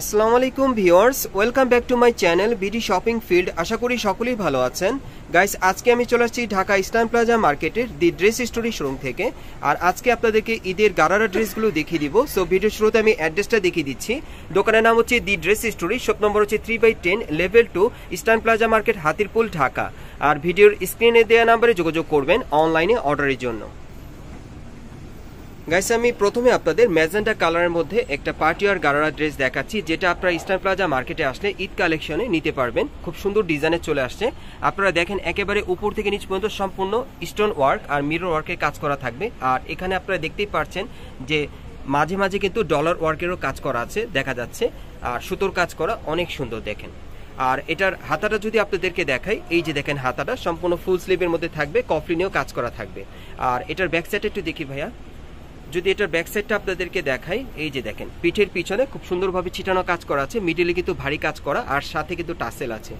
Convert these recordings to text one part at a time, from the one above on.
আসসালামু আলাইকুম viewers welcome back to my channel BD shopping field আশা করি সকলেই ভালো আছেন গাইস আজকে আমি চলে আসছি ঢাকা ইসলাম প্লাজা মার্কেটের দি ড্রেস স্টোরি শোরুম থেকে আর আজকে আপনাদেরকে ঈদের গারারা ড্রেসগুলো দেখিয়ে দিব সো ভিডিও শুরুতে আমি অ্যাড্রেসটা দেখিয়ে দিচ্ছি দোকানের নাম হচ্ছে the dress story shop number হচ্ছে three by ten level two eastern plaza market Hatirpul Dhaka আর ভিডিওর স্ক্রিনে দেওয়া নাম্বারে যোগাযোগ করবেন অনলাইনে অর্ডারের জন্য গাইস আমি প্রথমে আপনাদের ম্যাজেন্টা কালারের মধ্যে একটা পার্টি আর গারারা ড্রেস দেখাচ্ছি যেটা আপনারা ইস্টার প্লাজা মার্কেটে আসলে ঈদ কালেকশনে নিতে পারবেন খুব সুন্দর ডিজাইনে চলে আসছে আপনারা দেখেন একেবারে উপর থেকে নিচ পর্যন্ত সম্পূর্ণ স্টোন ওয়ার্ক আর মিরর ওয়ার্কের কাজ করা থাকবে আর এখানে আপনারা দেখতেই পারছেন যে মাঝে মাঝে কিন্তু ডলার ওয়ার্কেরও কাজ করা আছে দেখা যাচ্ছে আর সুতোর কাজ করা অনেক সুন্দর দেখেন আর এটার হাতাটা যদি আপনাদেরকে দেখাই এই যে দেখেন হাতাটা সম্পূর্ণ ফুল স্লিভের মধ্যে থাকবে কফলিনেও কাজ করা থাকবে আর এটার ব্যাক সাইড একটু দেখি ভাইয়া যদি এটার ব্যাক সাইডটা আপনাদেরকে দেখাই এই যে দেখেন পিঠের পিছনে খুব সুন্দরভাবে ছিটানো কাজ করা আছে মিডিলে কিন্তু ভারী কাজ করা আর সাথে কিন্তু টাসেল আছে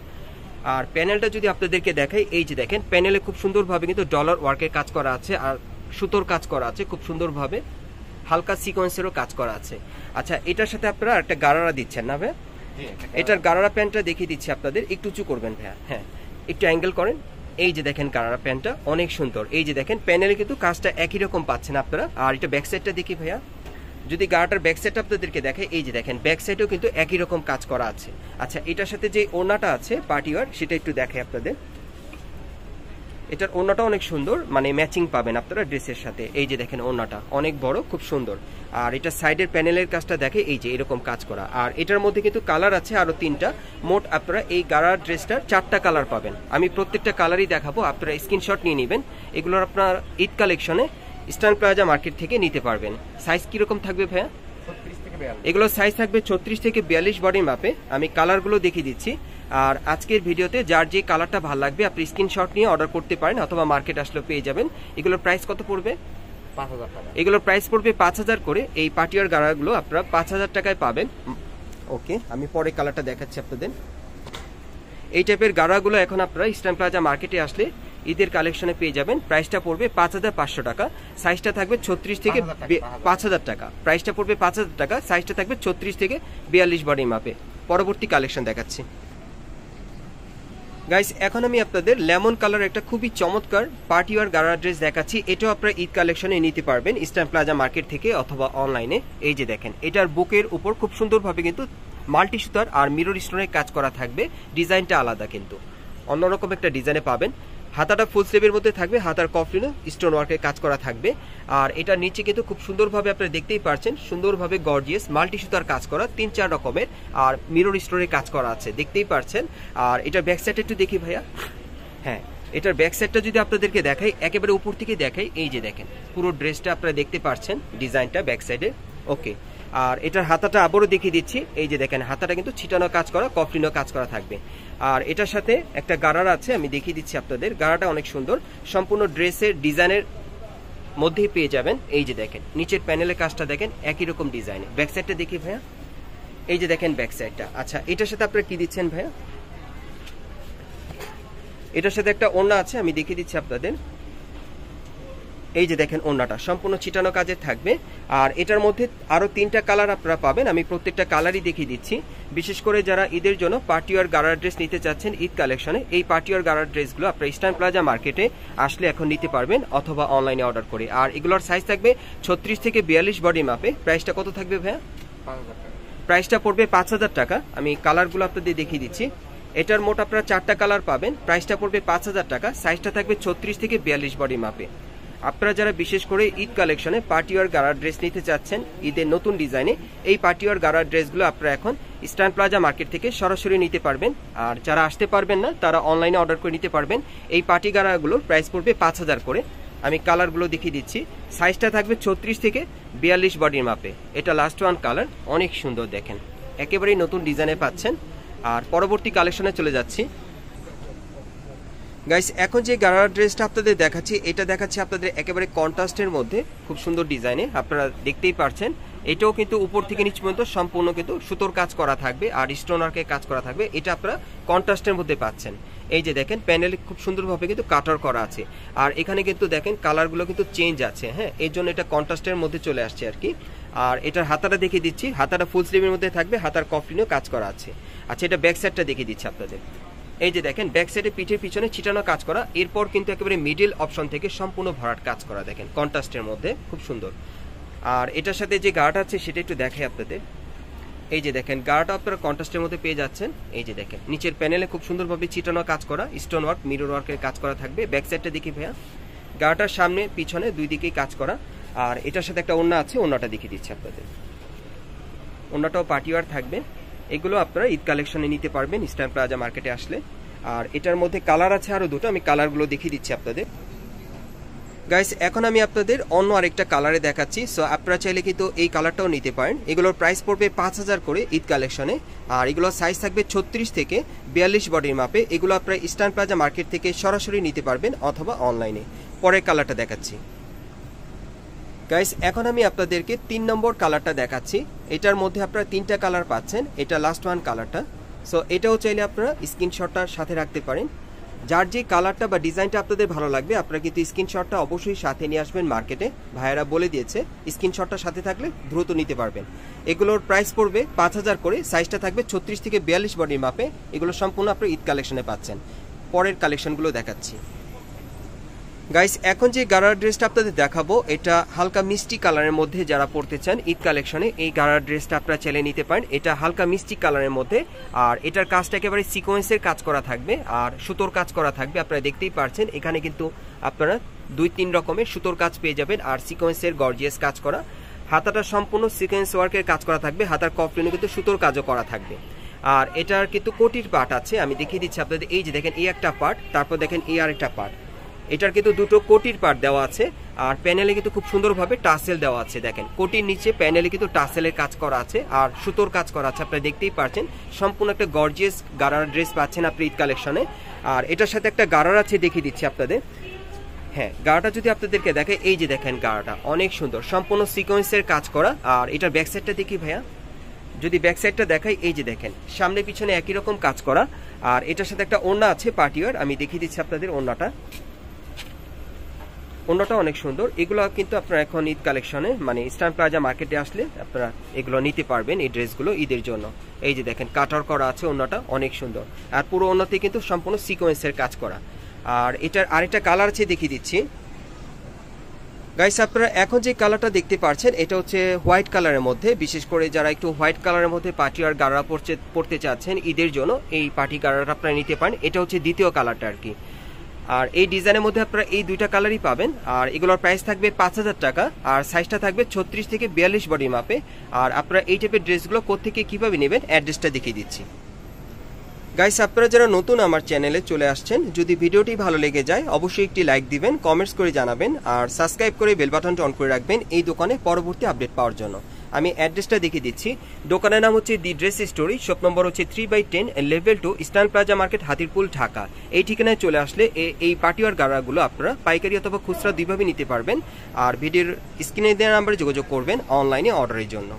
আর প্যানেলটা যদি আপনাদেরকে দেখাই এই যে দেখেন প্যানেলে খুব সুন্দরভাবে কিন্তু ডলার ওয়ার্কের কাজ করা আছে আর সুতোর কাজ করা আছে খুব সুন্দরভাবে হালকা সিকোয়েন্সেরও কাজ করা আছে আচ্ছা এটার সাথে আপনারা একটা গাড়ারা দিচ্ছেন না ভাই এটার গাড়ারা প্যান্টটা দেখিয়ে দিচ্ছি আপনাদের একটু উঁচু করবেন ভাইয়া হ্যাঁ একটু অ্যাঙ্গেল করেন এই যে দেখেন কানাডা প্যান্টটা অনেক সুন্দর এই যে দেখেন প্যানেলে কিন্তু কাজটা একই রকম পাচ্ছেন আপনারা আর এটা ব্যাক সাইডটা দেখি ভাইয়া যদি গাড়াটার ব্যাক সাইড আপনাদেরকে দেখে এই যে দেখেন ব্যাক সাইডেও কিন্তু একই রকম কাজ করা আছে আচ্ছা এটার সাথে যে ওনাটা আছে পার্টিওয়ার সেটা একটু দেখে আপনাদের এটার ওনাটা অনেক সুন্দর মানে ম্যাচিং পাবেন আপনারা ড্রেসের সাথে এই যে দেখেন ওড়নাটা অনেক বড় খুব সুন্দর আর এটা সাইডের প্যানেলের কাজটা দেখে এই যে এরকম কাজ করা আর এটার মধ্যে কিন্তু কালার আছে আরও তিনটা মোট আপনারা এই গাড়ার ড্রেসটার চারটা কালার পাবেন আমি প্রত্যেকটা কালারই দেখাবো আপনারা স্ক্রিনশট নিয়ে নেবেন এগুলোর আপনার ঈদ কালেকশনে স্টান প্লাজা মার্কেট থেকে নিতে পারবেন সাইজ কীরকম থাকবে ভাইয়া এগুলো সাইজ থাকবে ছত্রিশ থেকে বিয়াল্লিশ বডির মাপে আমি কালারগুলো দেখিয়ে দিচ্ছি আর আজকের ভিডিওতে যার যে কালারটা ভালো লাগবে আপনি স্ক্রিনশট নিয়ে অর্ডার করতে পারেন অথবা মার্কেট আসলে পেয়ে যাবেন এগুলোর প্রাইস কত পড়বে এগুলোর প্রাইস পড়বে পাঁচ হাজার করে এই পাটিয়ার গাড়াগুলো আপনারা পাঁচ হাজার টাকায় পাবেন ওকে আমি পরে কালারটা দেখাচ্ছি আপনাদের এই টাইপের গাড়াগুলো এখন আপনারা ইস্টার্ন প্লাজা মার্কেটে আসলে ঈদের কালেকশনে পেয়ে যাবেন প্রাইসটা পড়বে পাঁচ হাজার পাঁচশো টাকা সাইজটা থাকবে ছত্রিশ থেকে পাঁচ হাজার টাকা প্রাইসটা পড়বে পাঁচ হাজার টাকা সাইজটা থাকবে ছত্রিশ থেকে বিয়াল্লিশ বডি মাপে পরবর্তী কালেকশন দেখাচ্ছি গাইস এখন আমি আপনাদের লেমন কালার একটা খুবই চমৎকার পার্টি আর গারা ড্রেস দেখাচ্ছি এটাও আপনারা ঈদ কালেকশনে নিতে পারবেন ইস্টার্ন প্লাজা মার্কেট থেকে অথবা অনলাইনে এই যে দেখেন এটার বুকের উপর খুব সুন্দরভাবে কিন্তু মাল্টি সুতার আর মিরর স্টোনের কাজ করা থাকবে ডিজাইনটা আলাদা কিন্তু অন্যরকম একটা ডিজাইনে পাবেন হাতাটা ফুল স্লিভের মধ্যে থাকবে হাতার কফলিনও স্টোন ওয়ার্কের কাজ করা থাকবে আর এটা নিচে কিন্তু খুব সুন্দরভাবে আপনারা দেখতেই পারছেন সুন্দরভাবে গর্জিয়াস মাল্টি সুতার কাজ করা তিন চার রকমের আর মিরর স্টোনের কাজ করা আছে দেখতেই পারছেন আর এটা ব্যাক একটু দেখি ভাইয়া হ্যাঁ এটার ব্যাক সাইডটা যদি আপনাদেরকে দেখাই একেবারে উপর থেকে দেখাই এই যে দেখেন পুরো ড্রেসটা আপনারা দেখতে পারছেন ডিজাইনটা ব্যাক সাইডে ওকে আর এটার হাতাটা আবারও দেখিয়ে দিচ্ছি এই যে দেখেন হাতাটা কিন্তু ছিটানো কাজ করা কফলিনও কাজ করা থাকবে আর এটার সাথে একটা গাড়ার আছে আমি দেখিয়ে দিচ্ছি আপনাদের গাড়াটা অনেক সুন্দর সম্পূর্ণ ড্রেসের ডিজাইনের মধ্যেই পেয়ে যাবেন এই যে দেখেন নিচের প্যানেলের কাজটা দেখেন একই রকম ডিজাইনে ব্যাকসাইডটা দেখি ভাইয়া এই যে দেখেন ব্যাকসাইডটা আচ্ছা এটার সাথে আপনারা কি দিচ্ছেন ভাইয়া এটার সাথে একটা ওড়না আছে আমি দেখিয়ে দিচ্ছি আপনাদের এই যে দেখেন ওড়নাটা সম্পূর্ণ ছিটানো কাজে থাকবে আর এটার মধ্যে আরও তিনটা কালার আপনারা পাবেন আমি প্রত্যেকটা কালারই দেখিয়ে দিচ্ছি বিশেষ করে যারা ঈদের জন্য পার্টিওয়ার গারার ড্রেস নিতে চাচ্ছেন ঈদ কালেকশনে এই পার্টিওয়ার গাড়ার ড্রেসগুলো আপনারা ইস্টার্ন প্লাজা মার্কেটে আসলে এখন নিতে পারবেন অথবা অনলাইনে অর্ডার করে আর এগুলোর সাইজ থাকবে ছত্রিশ থেকে বিয়াল্লিশ বডি মাপে প্রাইসটা কত থাকবে ভাইয়া প্রাইসটা পড়বে পাঁচ হাজার টাকা আমি কালারগুলো আপনাদের দেখিয়ে দিচ্ছি এটার মোট আপনারা চারটা কালার পাবেন প্রাইসটা পড়বে পাঁচ হাজার টাকা সাইজটা থাকবে ছত্রিশ থেকে বিয়াল্লিশ বডি মাপে আপনারা যারা বিশেষ করে ঈদ কালেকশনে পার্টিওয়ার গাড়ার ড্রেস নিতে চাচ্ছেন ঈদের নতুন ডিজাইনে এই পার্টিওয়ার গাড়ার ড্রেসগুলো আপনারা এখন স্টান প্লাজা মার্কেট থেকে সরাসরি নিতে পারবেন আর যারা আসতে পারবেন না তারা অনলাইনে অর্ডার করে নিতে পারবেন এই পার্টি গাড়াগুলোর প্রাইস পড়বে পাঁচ হাজার করে আমি কালারগুলো দেখিয়ে দিচ্ছি সাইজটা থাকবে ছত্রিশ থেকে বিয়াল্লিশ বডির মাপে এটা লাস্ট ওয়ান কালার অনেক সুন্দর দেখেন একেবারেই নতুন ডিজাইনে পাচ্ছেন আর পরবর্তী কালেকশনে চলে যাচ্ছি গাইস এখন যে গারারা ড্রেসটা আপনাদের দেখাচ্ছি এটা দেখাচ্ছি আপনাদের একেবারে কন্ট্রাস্টের মধ্যে খুব সুন্দর ডিজাইনে আপনারা দেখতেই পারছেন এটাও কিন্তু উপর থেকে নিচ পর্যন্ত সম্পূর্ণ কিন্তু সুতোর কাজ করা থাকবে আর স্টোনারকে কাজ করা থাকবে এটা আপনারা কন্ট্রাস্টের মধ্যে পাচ্ছেন এই যে দেখেন প্যানেলে খুব সুন্দরভাবে কিন্তু কাটার করা আছে আর এখানে কিন্তু দেখেন কালারগুলো কিন্তু চেঞ্জ আছে হ্যাঁ এর জন্য এটা কন্ট্রাস্টের মধ্যে চলে আসছে আর কি আর এটার হাতাটা দেখিয়ে দিচ্ছি হাতাটা ফুল স্লিভের মধ্যে থাকবে হাতার কফলিনেও কাজ করা আছে আচ্ছা এটা ব্যাক সাইডটা দেখিয়ে দিচ্ছি আপনাদের এই যে দেখেন ব্যাক সাইডে পিঠের পিছনে ছিটানো কাজ করা এরপর কিন্তু একেবারে মিডিল অপশন থেকে সম্পূর্ণ ভরাট কাজ করা দেখেন কন্ট্রাস্টের মধ্যে খুব সুন্দর আর এটার সাথে যে গার্ড আছে সেটা একটু দেখে আপনাদের এই যে দেখেন গার্ড আপনারা কন্ট্রাস্টের মধ্যে পেয়ে যাচ্ছেন এই যে দেখেন নিচের প্যানেলে খুব সুন্দরভাবে চিটানো কাজ করা স্টোন ওয়ার্ক মিরর ওয়ার্কের কাজ করা থাকবে ব্যাক সাইডটা দেখি ভাইয়া গার্ডার সামনে পিছনে দুই দিকেই কাজ করা আর এটার সাথে একটা অন্য আছে অন্যটা দেখিয়ে দিচ্ছে আপনাদের অন্যটাও পার্টিওয়ার থাকবে এগুলো আপনারা ঈদ কালেকশনে নিতে পারবেন ইস্টার্ন প্লাজা মার্কেটে আসলে আর এটার মধ্যে কালার আছে আরও দুটো আমি কালারগুলো দেখিয়ে দিচ্ছি আপনাদের গাইস এখন আমি আপনাদের অন্য আরেকটা কালারে দেখাচ্ছি সো আপনারা চাইলে কিন্তু এই কালারটাও নিতে পারেন এগুলোর প্রাইস পড়বে পাঁচ হাজার করে ঈদ কালেকশনে আর এগুলোর সাইজ থাকবে ছত্রিশ থেকে বিয়াল্লিশ বডির মাপে এগুলো আপনারা ইস্টার্ন প্লাজা মার্কেট থেকে সরাসরি নিতে পারবেন অথবা অনলাইনে পরের কালারটা দেখাচ্ছি গাইস এখন আমি আপনাদেরকে তিন নম্বর কালারটা দেখাচ্ছি এটার মধ্যে আপনারা তিনটা কালার পাচ্ছেন এটা লাস্ট ওয়ান কালারটা সো এটাও চাইলে আপনারা স্ক্রিনশটটার সাথে রাখতে পারেন যার যে কালারটা বা ডিজাইনটা আপনাদের ভালো লাগবে আপনারা কিন্তু স্ক্রিনশটটা অবশ্যই সাথে নিয়ে আসবেন মার্কেটে ভাইয়ারা বলে দিয়েছে স্ক্রিনশটটা সাথে থাকলে দ্রুত নিতে পারবেন এগুলোর প্রাইস পড়বে পাঁচ হাজার করে সাইজটা থাকবে ছত্রিশ থেকে বিয়াল্লিশ বডির মাপে এগুলো সম্পূর্ণ আপনারা ঈদ কালেকশনে পাচ্ছেন পরের কালেকশনগুলো দেখাচ্ছি গাইস এখন যে গাড়ার ড্রেসটা আপনাদের দেখাবো এটা হালকা মিষ্টি কালারের মধ্যে যারা পড়তে চান ঈদ কালেকশনে এই গাড়ার ড্রেসটা আপনারা চেলে নিতে পারেন এটা হালকা মিষ্টি কালারের মধ্যে আর এটার কাজটা একেবারে সিকোয়েন্সের কাজ করা থাকবে আর সুতোর কাজ করা থাকবে আপনারা দেখতেই পারছেন এখানে কিন্তু আপনারা দুই তিন রকমের সুতোর কাজ পেয়ে যাবেন আর সিকোয়েন্সের গর্জিয়াস কাজ করা হাতাটা সম্পূর্ণ সিকোয়েন্স ওয়ার্কের কাজ করা থাকবে হাতার কপলিনে কিন্তু সুতোর কাজও করা থাকবে আর এটার কিন্তু কোটির পার্ট আছে আমি দেখিয়ে দিচ্ছি আপনাদের এই যে দেখেন এই একটা পার্ট তারপর দেখেন এই একটা পার্ট এটার কিন্তু দুটো কোটির পার্ট দেওয়া আছে আর প্যানেলে কিন্তু খুব সুন্দরভাবে টাসেল দেওয়া আছে দেখেন কোটির নিচে প্যানেলে কিন্তু টাসেলের কাজ করা আছে আর সুতোর কাজ করা আছে আপনারা দেখতেই পাচ্ছেন সম্পূর্ণ একটা গর্জিয়াস গারার ড্রেস পাচ্ছেন আপনি ঈদ কালেকশনে আর এটার সাথে একটা গারার আছে দেখিয়ে দিচ্ছি আপনাদের হ্যাঁ গাড়াটা যদি আপনাদেরকে দেখে এই যে দেখেন গাড়াটা অনেক সুন্দর সম্পূর্ণ সিকোয়েন্সের কাজ করা আর এটার ব্যাক দেখি ভাইয়া যদি ব্যাক সাইডটা দেখাই এই যে দেখেন সামনে পিছনে একই রকম কাজ করা আর এটার সাথে একটা ওড়না আছে পার্টিওয়ার আমি দেখিয়ে দিচ্ছি আপনাদের ওড়নাটা অন্যটা অনেক সুন্দর এগুলো কিন্তু আপনারা এখন ঈদ কালেকশনে মানে ইস্টার্ন প্লাজা মার্কেটে আসলে আপনারা এগুলো নিতে পারবেন এই ড্রেসগুলো ঈদের জন্য এই যে দেখেন কাটার করা আছে অন্যটা অনেক সুন্দর আর পুরো অন্যতে কিন্তু সম্পূর্ণ সিকোয়েন্সের কাজ করা আর এটার আরেকটা কালার আছে দেখিয়ে দিচ্ছি গাইস আপনারা এখন যে কালারটা দেখতে পাচ্ছেন এটা হচ্ছে হোয়াইট কালারের মধ্যে বিশেষ করে যারা একটু হোয়াইট কালারের মধ্যে পাটি আর গাড়া পরতে পড়তে চাচ্ছেন ঈদের জন্য এই পাটি গাড়াটা আপনারা নিতে পারেন এটা হচ্ছে দ্বিতীয় কালারটা আর কি আর এই ডিজাইনের মধ্যে আপনারা এই দুইটা কালারই পাবেন আর এগুলোর প্রাইস থাকবে পাঁচ হাজার টাকা আর সাইজটা থাকবে ছত্রিশ থেকে বিয়াল্লিশ বডির মাপে আর আপনারা এই টাইপের ড্রেসগুলো কোথেকে কীভাবে নেবেন অ্যাড্রেসটা দেখিয়ে দিচ্ছি গাইস আপনারা যারা নতুন আমার চ্যানেলে চলে আসছেন যদি ভিডিওটি ভালো লেগে যায় অবশ্যই একটি লাইক দিবেন কমেন্টস করে জানাবেন আর সাবস্ক্রাইব করে বেল বাটনটা অন করে রাখবেন এই দোকানে পরবর্তী আপডেট পাওয়ার জন্য আমি অ্যাড্রেসটা দেখিয়ে দিচ্ছি দোকানের নাম হচ্ছে the dress story shop number হচ্ছে three by ten level two eastern plaza market Hatirpul Dhaka এই ঠিকানায় চলে আসলে এই পাটিওয়ার গাড়াগুলো আপনারা পাইকারি অথবা খুচরা দুইভাবে নিতে পারবেন আর ভিডিওর স্ক্রিনে দেওয়ার নাম্বারে যোগাযোগ করবেন অনলাইনে অর্ডারের জন্য